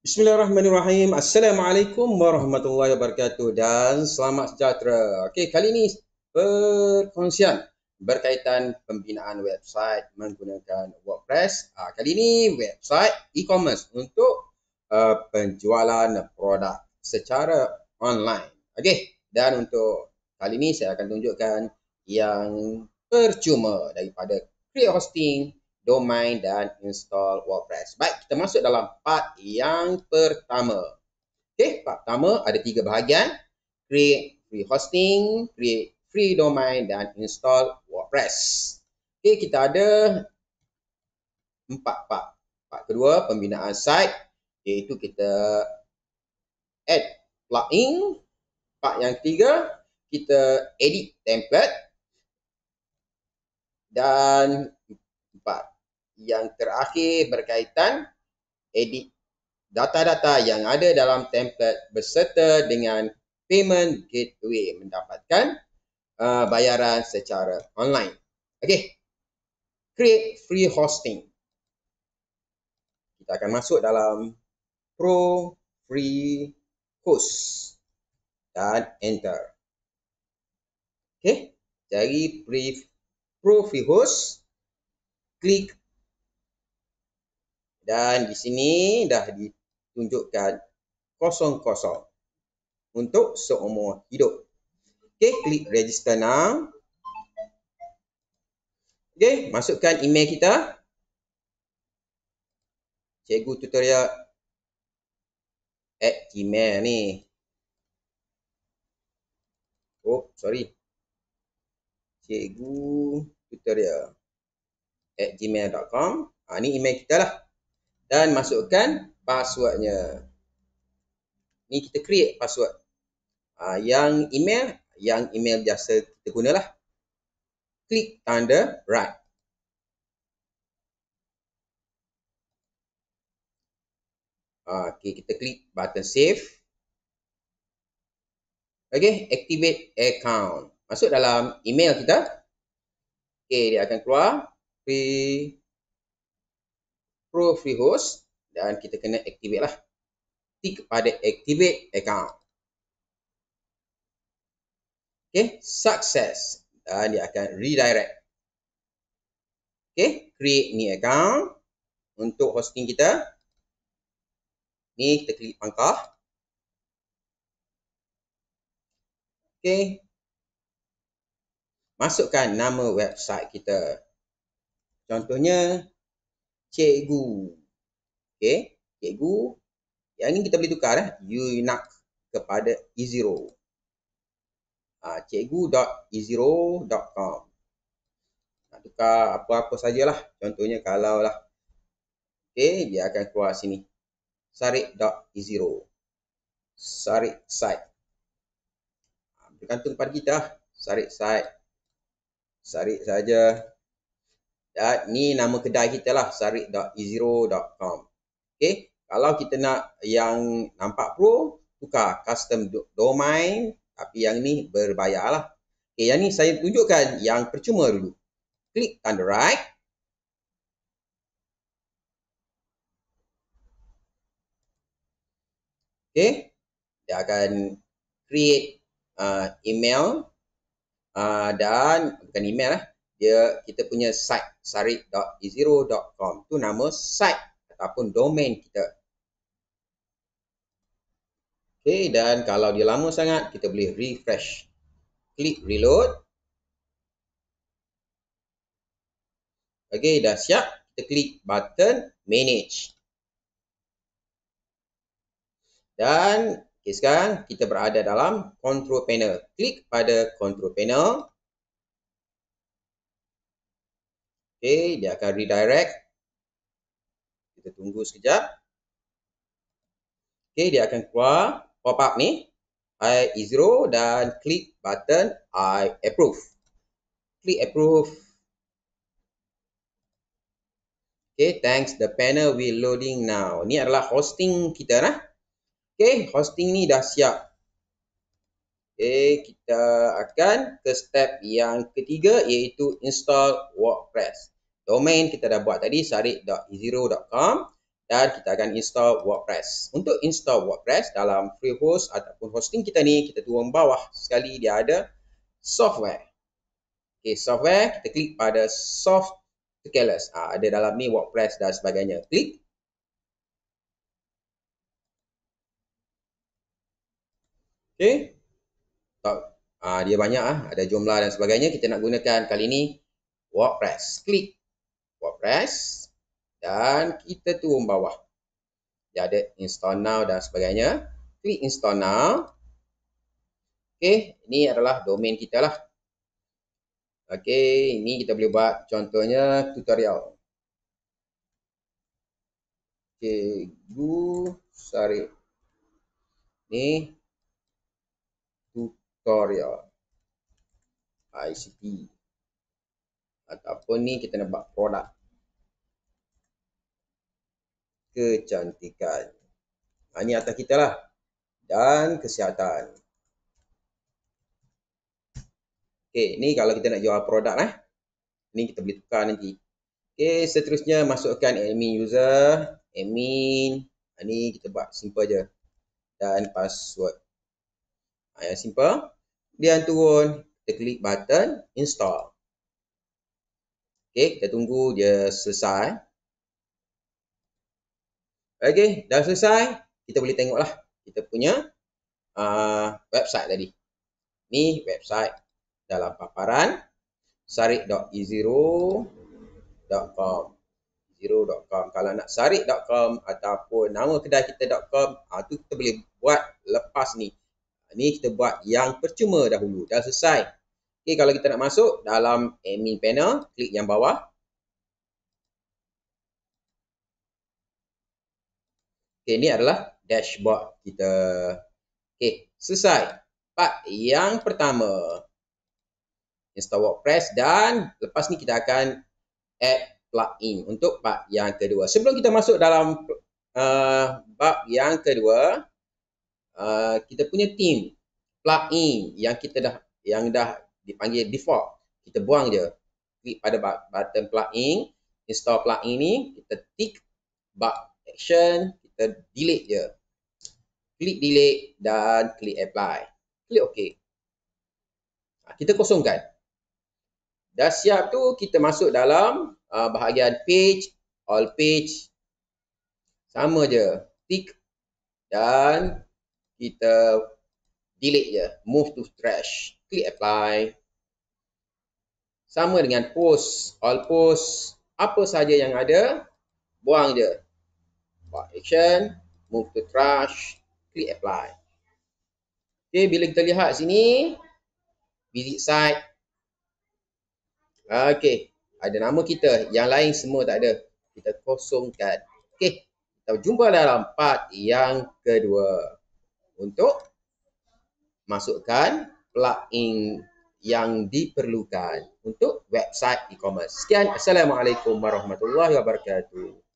Bismillahirrahmanirrahim. Assalamualaikum warahmatullahi wabarakatuh dan selamat sejahtera. Okey, kali ini perkongsian berkaitan pembinaan website menggunakan WordPress. Ha, kali ini website e-commerce untuk uh, penjualan produk secara online. Okey, dan untuk kali ini saya akan tunjukkan yang percuma daripada free hosting domain dan install WordPress. Baik, kita masuk dalam part yang pertama. Okey, part pertama ada tiga bahagian. Create free hosting, create free domain dan install WordPress. Okey, kita ada empat part. Part kedua, pembinaan site. Iaitu kita add plugin. Part yang ketiga, kita edit template. Dan Empat Yang terakhir berkaitan edit data-data yang ada dalam template berserta dengan payment gateway mendapatkan uh, bayaran secara online. Okey. Create free hosting. Kita akan masuk dalam pro free host dan enter. Okey, jadi brief pro free host klik dan di sini dah ditunjukkan kosong-kosong untuk seumur hidup. Okey, klik register now. Okey, masukkan email kita. Cikgu tutorial at gmail ni. Oh, sorry. Cikgu tutorial at gmail.com. Ha, ah, ni email kita lah. Dan masukkan passwordnya. Ni kita create password. Ha, yang email, yang email biasa kita guna lah. Klik tanda write. Ah, okay, kita klik button save. Okay, activate account. Masuk dalam email kita. Okay, dia akan keluar free pro free host dan kita kena activate lah tick pada activate account ok success dan ah, dia akan redirect ok create ni account untuk hosting kita ni kita klik pangkah Okay? masukkan nama website kita Contohnya cikgu. Okey, cikgu. Yang ini kita boleh tukar eh you nak kepada e0. Ah ha, cikgu.e0.com. Nak tukar apa-apa sajalah. Contohnya kalau lah okey dia akan keluar sini. sarik.e0. sarik site. Ha, bergantung pada kita lah. sarik site. sarik saja Uh, ni nama kedai kita lah, sarik.ezero.com. Okay, kalau kita nak yang nampak pro, tukar custom domain. Tapi yang ni berbayar lah. Okay, yang ni saya tunjukkan yang percuma dulu. Klik tanda right. Okay. Dia akan create uh, email uh, dan bukan email lah dia kita punya site sarik.ezero.com tu nama site ataupun domain kita. Okey dan kalau dia lama sangat kita boleh refresh. Klik reload. Okey dah siap, kita klik button manage. Dan okay, sekarang kita berada dalam control panel. Klik pada control panel. Okey, dia akan redirect. Kita tunggu sekejap. Okey, dia akan keluar pop-up ni. I zero dan klik button I approve. Klik approve. Okay, thanks. The panel will loading now. Ni adalah hosting kita lah. Okay, hosting ni dah siap. Okay, eh, kita akan ke step yang ketiga iaitu install WordPress. Domain kita dah buat tadi sarik.easyro.com dan kita akan install WordPress. Untuk install WordPress dalam free host ataupun hosting kita ni, kita turun bawah sekali dia ada software. Okay, software kita klik pada soft scalers. Ha, ada dalam ni WordPress dan sebagainya. Klik. Okay, uh, dia banyak ah ada jumlah dan sebagainya kita nak gunakan kali ini WordPress klik WordPress dan kita turun bawah dia ada install now dan sebagainya klik install now okey ini adalah domain kita lah okey ini kita boleh buat contohnya tutorial okey gu sorry ni Victoria ICT ataupun ni kita nak buat produk kecantikan ha, ni atas kita lah dan kesihatan Okey, ni kalau kita nak jual produk eh. Ni kita boleh tukar nanti. Okey, seterusnya masukkan admin user, admin. Ini ha, kita buat simple je. Dan password yang simple. Kemudian turun, kita klik button install. Okey, kita tunggu dia selesai. Okey, dah selesai. Kita boleh tengoklah kita punya uh, website tadi. Ni website dalam paparan sarik.easyro.com zero.com e kalau nak sarik.com ataupun nama kedai kita.com ah kita boleh buat lepas ni. Ini kita buat yang percuma dahulu. Dah selesai. Okey, kalau kita nak masuk dalam admin panel, klik yang bawah. Okey, ini adalah dashboard kita. Okey, selesai. Part yang pertama. Install WordPress dan lepas ni kita akan add plugin untuk part yang kedua. Sebelum kita masuk dalam uh, bab yang kedua, Uh, kita punya team plugin yang kita dah yang dah dipanggil default kita buang je klik pada button plugin install plugin ni kita tick bug action kita delete je klik delete dan klik apply klik ok ha, kita kosongkan dah siap tu kita masuk dalam uh, bahagian page all page sama je tick dan kita delete je move to trash click apply sama dengan post all post apa saja yang ada buang je buat action move to trash click apply okey bila kita lihat sini visit site okey ada nama kita yang lain semua tak ada kita kosongkan okey kita jumpa dalam part yang kedua untuk masukkan plugin yang diperlukan untuk website e-commerce. Sekian. Assalamualaikum warahmatullahi wabarakatuh.